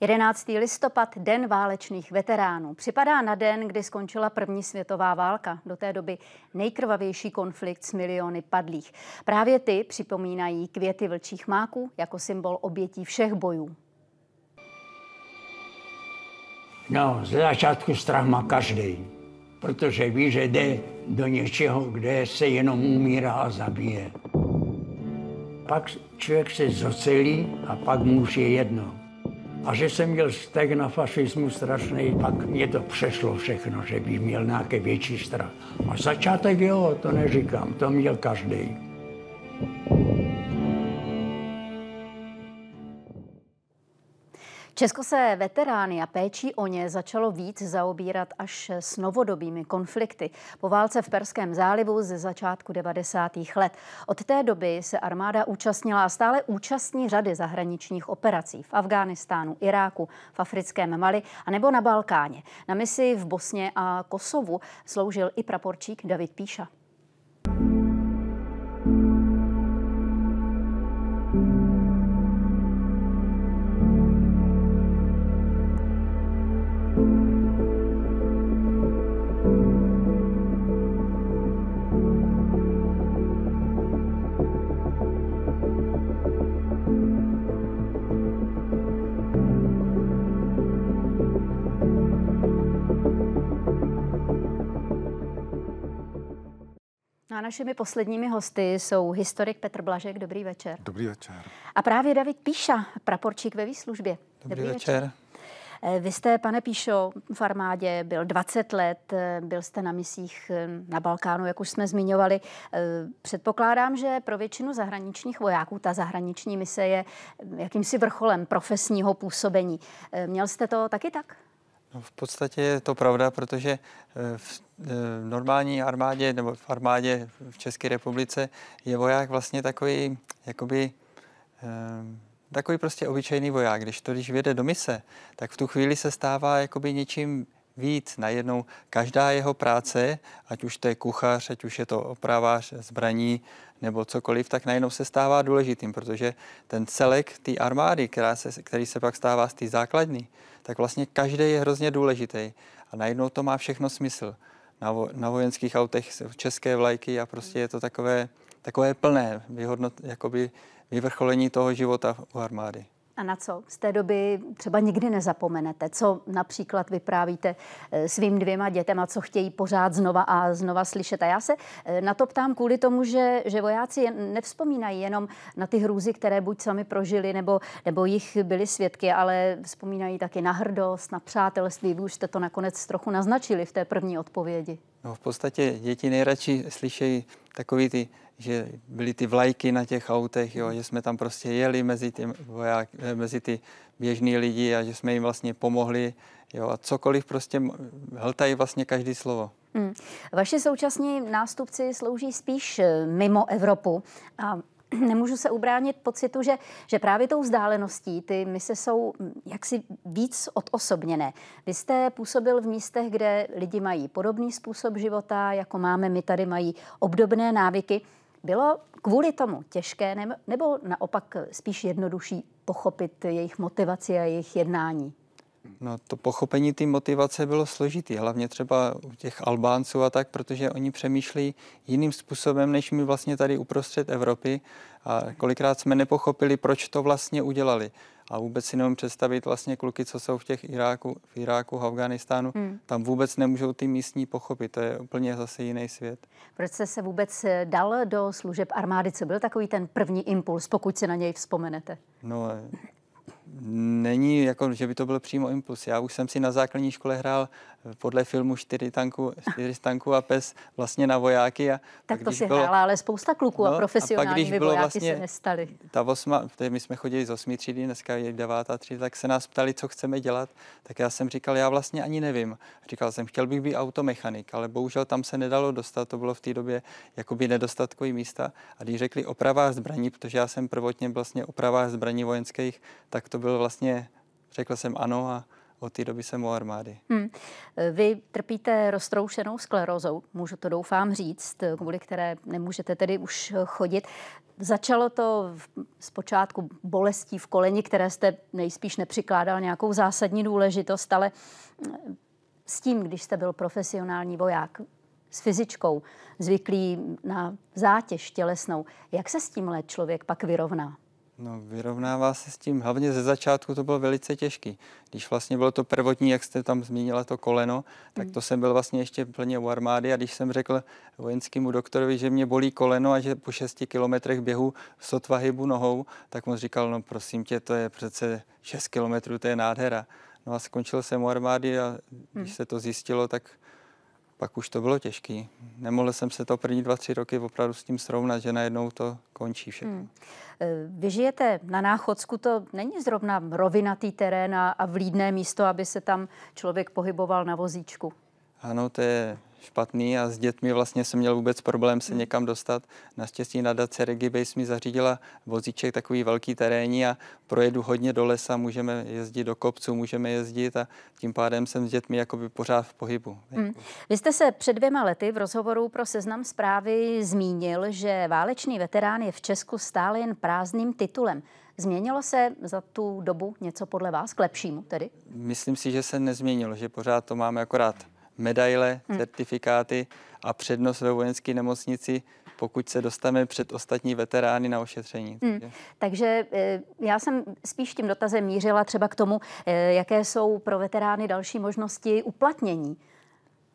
11. listopad, Den válečných veteránů, připadá na den, kdy skončila první světová válka, do té doby nejkrvavější konflikt s miliony padlých. Právě ty připomínají květy vlčích máků jako symbol obětí všech bojů. No, ze začátku strach má každý, protože ví, že jde do něčeho, kde se jenom umírá a zabije. Pak člověk se zocelí a pak může jedno. A že jsem měl vztek na fašismu strašný, pak mě to přešlo všechno, že bych měl nějaké větší strach. A začátek jo, to neříkám, to měl každý. Česko se veterány a péčí o ně začalo víc zaobírat až s novodobými konflikty. Po válce v Perském zálivu ze začátku 90. let. Od té doby se armáda účastnila a stále účastní řady zahraničních operací v Afghánistánu, Iráku, v africkém Mali a nebo na Balkáně. Na misi v Bosně a Kosovu sloužil i praporčík David Píša. našimi posledními hosty jsou historik Petr Blažek. Dobrý večer. Dobrý večer. A právě David Píša, praporčík ve výslužbě. Dobrý, Dobrý večer. večer. Eh, vy jste, pane Píšo, v armádě byl 20 let, eh, byl jste na misích eh, na Balkánu, jak už jsme zmiňovali. Předpokládám, že pro většinu zahraničních vojáků ta zahraniční mise je jakýmsi vrcholem profesního působení. Měl jste to taky tak? No, v podstatě je to pravda, protože eh, eh, v normální armádě nebo v armádě v České republice je voják vlastně takový, jakoby, eh, takový prostě obyčejný voják. Když to, když vyjede do mise, tak v tu chvíli se stává jakoby něčím víc. Najednou každá jeho práce, ať už to je kuchař, ať už je to opravář zbraní nebo cokoliv, tak najednou se stává důležitým, protože ten celek té armády, která se, který se pak stává z té základní, tak vlastně každý je hrozně důležitý. A najednou to má všechno smysl. Na, vo, na vojenských autech české vlajky a prostě je to takové, takové plné vyhodnot, jakoby vyvrcholení toho života u armády. A na co z té doby třeba nikdy nezapomenete? Co například vyprávíte eh, svým dvěma dětem a co chtějí pořád znova a znova slyšet? A já se eh, na to ptám kvůli tomu, že, že vojáci nevzpomínají jenom na ty hrůzy, které buď sami prožili nebo, nebo jich byli svědky, ale vzpomínají taky na hrdost, na přátelství. Vy už jste to nakonec trochu naznačili v té první odpovědi. No v podstatě děti nejradši slyšejí takový ty, že byly ty vlajky na těch autech, jo, že jsme tam prostě jeli mezi ty, voják, eh, mezi ty běžný lidi a že jsme jim vlastně pomohli, jo, a cokoliv prostě hltají vlastně každý slovo. Hmm. Vaši současní nástupci slouží spíš eh, mimo Evropu a nemůžu se ubránit pocitu, že, že právě tou vzdáleností ty mise jsou mm, jaksi víc odosobněné. Vy jste působil v místech, kde lidi mají podobný způsob života, jako máme my tady, mají obdobné návyky. Bylo kvůli tomu těžké nebo naopak spíš jednodušší pochopit jejich motivaci a jejich jednání? No to pochopení té motivace bylo složitý, hlavně třeba u těch Albánců a tak, protože oni přemýšlí jiným způsobem, než my vlastně tady uprostřed Evropy a kolikrát jsme nepochopili, proč to vlastně udělali. A vůbec si nemůžu představit vlastně kluky, co jsou v těch Iráku, v Iráku, v Afganistánu, hmm. tam vůbec nemůžou ty místní pochopit. To je úplně zase jiný svět. Proč jste se vůbec eh, dal do služeb armády? Co byl takový ten první impuls, pokud si na něj vzpomenete? No, eh, není, jako, že by to byl přímo impuls. Já už jsem si na základní škole hrál eh, podle filmu 4 tanku, 4 tanku a pes vlastně na vojáky. A tak to si bylo, hrála ale spousta kluků no, a profesionální a pak, když bylo vlastně, se nestali. Ta osma, my jsme chodili z osmi třídy, dneska je 9 třída, tak se nás ptali, co chceme dělat. Tak já jsem říkal, já vlastně ani nevím. Říkal jsem, chtěl bych být automechanik, ale bohužel tam se nedalo dostat, to bylo v té době jakoby nedostatkový místa. A když řekli oprava zbraní, protože já jsem prvotně vlastně oprava zbraní vojenských, tak to byl vlastně Řekl jsem ano a od té doby jsem u armády. Hmm. Vy trpíte roztroušenou sklerózou, můžu to doufám říct, kvůli které nemůžete tedy už chodit. Začalo to zpočátku bolestí v koleni, které jste nejspíš nepřikládal nějakou zásadní důležitost, ale eh, s tím, když jste byl profesionální voják, s fyzičkou, zvyklý na zátěž tělesnou, jak se s tímhle člověk pak vyrovná? No, vyrovnává se s tím. Hlavně ze začátku to bylo velice těžký. Když vlastně bylo to prvotní, jak jste tam zmínila to koleno, tak to hmm. jsem byl vlastně ještě plně u armády a když jsem řekl vojenskému doktorovi, že mě bolí koleno a že po šesti kilometrech běhu sotva hybu nohou, tak mu říkal, no prosím tě, to je přece šest kilometrů, to je nádhera. No a skončil jsem u armády a když hmm. se to zjistilo, tak pak už to bylo těžké. Nemohl jsem se to první dva, tři roky opravdu s tím srovnat, že najednou to končí všechno. Hmm. E, vy žijete na Náchodsku, to není zrovna rovinatý terén a vlídné místo, aby se tam člověk pohyboval na vozíčku. Ano, to je špatný a s dětmi vlastně jsem měl vůbec problém se hmm. někam dostat. Naštěstí nadace Regibase mi zařídila vozíček takový velký terénní a projedu hodně do lesa, můžeme jezdit do kopců, můžeme jezdit a tím pádem jsem s dětmi jakoby pořád v pohybu. Mm. Vy jste se před dvěma lety v rozhovoru pro Seznam zprávy zmínil, že válečný veterán je v Česku stále jen prázdným titulem. Změnilo se za tu dobu něco podle vás k lepšímu tedy? Myslím si, že se nezměnilo, že pořád to máme akorát medaile, hmm. certifikáty a přednost ve vojenské nemocnici, pokud se dostaneme před ostatní veterány na ošetření. Hmm. Takže eh, já jsem spíš tím dotazem mířila třeba k tomu, eh, jaké jsou pro veterány další možnosti uplatnění.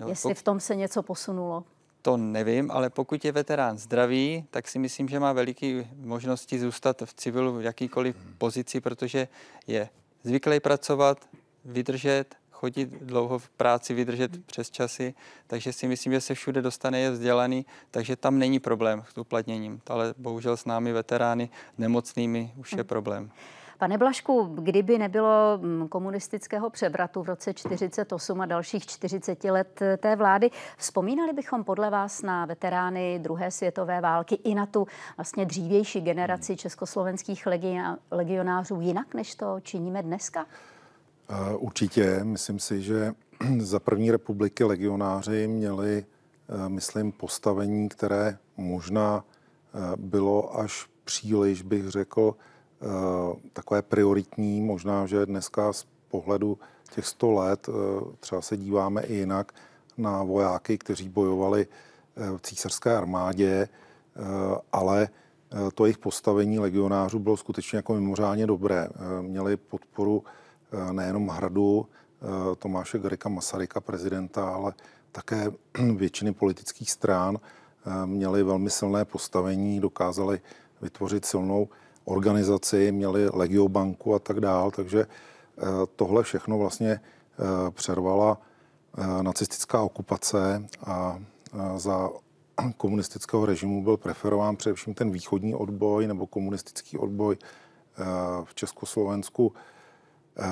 No, jestli pokud... v tom se něco posunulo. To nevím, ale pokud je veterán zdravý, tak si myslím, že má veliké možnosti zůstat v civilu v jakýkoliv pozici, protože je zvyklý pracovat, vydržet, chodit dlouho v práci, vydržet mhm. přes časy, takže si myslím, že se všude dostane, je vzdělaný, takže tam není problém s uplatněním, ale bohužel s námi veterány nemocnými už je mhm. problém. Pane Blašku, kdyby nebylo mm, komunistického převratu v roce 48 a dalších 40 let eh, té vlády, vzpomínali bychom podle vás na veterány druhé světové války i na tu vlastně dřívější generaci hmm. československých legionářů jinak, než to činíme dneska? Určitě. Myslím si, že za první republiky legionáři měli, eh, myslím, postavení, které možná eh, bylo až příliš, bych řekl, eh, takové prioritní. Možná, že dneska z pohledu těch 100 let třeba se díváme i jinak na vojáky, kteří bojovali v císařské armádě, ale to jejich postavení legionářů bylo skutečně jako mimořádně dobré. Měli podporu Eh, nejenom hradu eh, Tomáše Garika Masaryka, prezidenta, ale také většiny politických strán eh, měly velmi silné postavení, dokázali vytvořit silnou organizaci, měli Legiobanku a tak dál, takže tohle všechno vlastně přervala nacistická okupace a za komunistického režimu byl preferován především ten východní odboj nebo komunistický odboj v Československu Eh,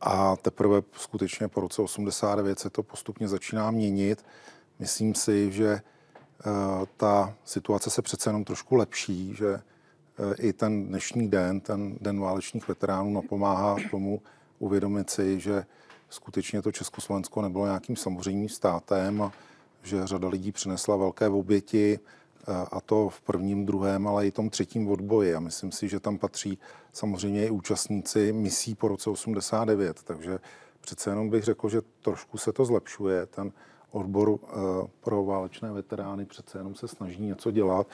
a teprve skutečně po roce 89 se to postupně začíná měnit. Myslím si, že eh, ta situace se přece jenom trošku lepší, že eh, i ten dnešní den, ten den válečních veteránů, napomáhá tomu uvědomit si, že skutečně to Československo nebylo nějakým samozřejmým státem, že řada lidí přinesla velké oběti a to v prvním, druhém, ale i tom třetím odboji. A myslím si, že tam patří samozřejmě i účastníci misí po roce 89, takže přece jenom bych řekl, že trošku se to zlepšuje. Ten odbor eh, pro válečné veterány přece jenom se snaží něco dělat.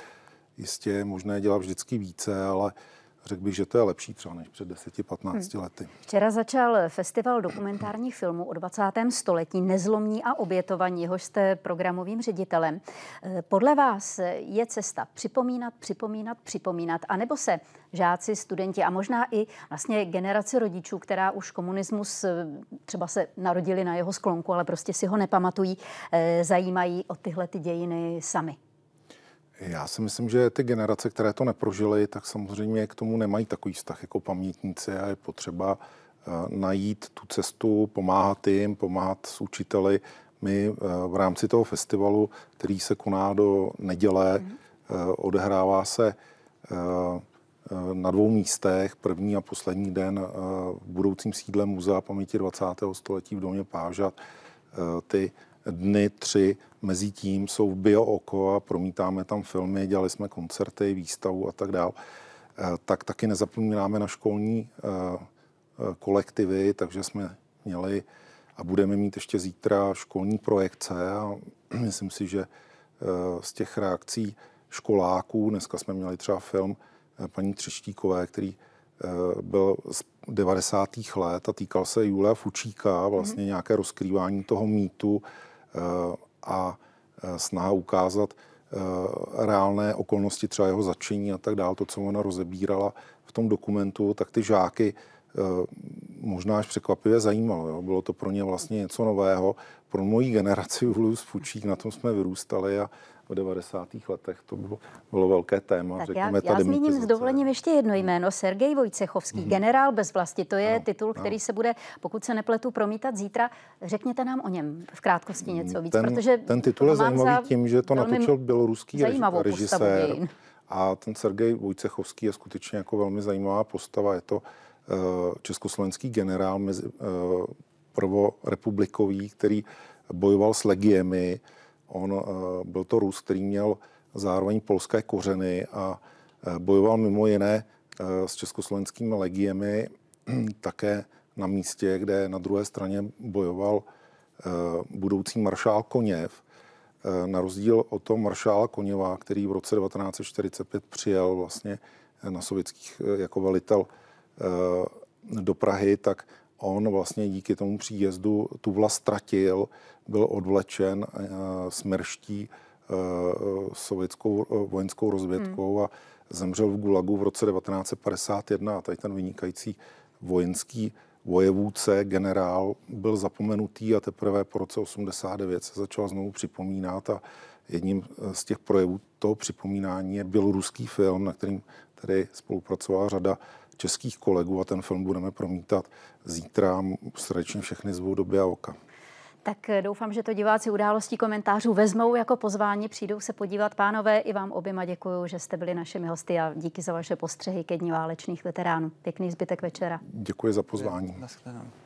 Jistě je možné dělat vždycky více, ale uh, řekl bych, že to je lepší třeba než před 10-15 hmm. lety. Včera začal festival dokumentárních filmů o 20. století Nezlomní a obětovaní, jehož jste programovým ředitelem. Eh, podle vás je cesta připomínat, připomínat, připomínat, anebo se žáci, studenti a možná i vlastně generace rodičů, která už komunismus eh, třeba se narodili na jeho sklonku, ale prostě si ho nepamatují, eh, zajímají o tyhle ty dějiny sami. Já si myslím, že ty generace, které to neprožily, tak samozřejmě k tomu nemají takový vztah jako pamětníci a je potřeba eh, najít tu cestu, pomáhat jim, pomáhat s učiteli. My eh, v rámci toho festivalu, který se koná do neděle, mhm. eh, odehrává se na dvou místech, první a poslední den v budoucím sídle Muzea paměti 20. století v domě Pážat. Ty dny tři mezi tím jsou v biooko a promítáme tam filmy, dělali jsme koncerty, výstavu a tak dál, eh, tak taky nezapomínáme na školní eh, eh, kolektivy, takže jsme měli a budeme mít ještě zítra školní projekce a myslím si, že z těch reakcí školáků, dneska jsme měli třeba film paní Třeštíkové, který byl z 90. let a týkal se Julia Fučíka, vlastně mm-hmm. nějaké rozkrývání toho mýtu, Eh, a eh, snaha ukázat eh, reálné okolnosti třeba jeho začení a tak dále, to, co ona rozebírala v tom dokumentu, tak ty žáky možná až překvapivě zajímalo. Jo. Bylo to pro ně vlastně něco nového. Pro moji generaci Julius Fučík, na tom jsme vyrůstali a, v 90. letech. To bylo, bylo velké téma. Tak Řekneme, já, já zmíním s dovolením ještě jedno mhm. jméno. Sergej Vojcechovský, hmm generál bez vlasti. To je no, titul, ano. který se bude, pokud se nepletu, promítat zítra. Řekněte nám o něm v krátkosti mhm. něco víc. Ten, protože ten titul je zajímavý tím, že to natočil běloruský režisér. A ten Sergej Vojcechovský je skutečně jako velmi zajímavá postava. Je to uh, československý generál mezi, uh, prvorepublikový, který bojoval s legiemi, uh, On eh, byl to Rus, který měl zároveň polské kořeny a eh, bojoval mimo jiné eh, s československými legiemi také na místě, kde na druhé straně bojoval budoucí maršál Koněv. Na rozdíl od toho maršála Koněva, který v roce 1945 přijel vlastně na sovětských jako velitel do Prahy, tak on vlastně díky tomu příjezdu tu vlast ztratil, byl odvlečen eh, smrští eh, sovětskou eh, vojenskou rozvědkou hmm. a zemřel v Gulagu v roce 1951 a tady ten vynikající vojenský vojevůdce, generál, byl zapomenutý a teprve po roce 89 se začal znovu připomínat a jedním z těch projevů toho připomínání je ruský film, na kterým tady spolupracovala řada uh, českých kolegů a ten film budeme promítat zítra. Srdečně všechny zvou do Biaoka. Tak eh, doufám, že to diváci událostí komentářů vezmou jako pozvání, přijdou se podívat. Pánové, i vám oběma děkuji, že jste byli našimi hosty a díky za vaše postřehy ke Dní válečných veteránů. Pěkný zbytek večera. Děkuji za pozvání. Děkuji.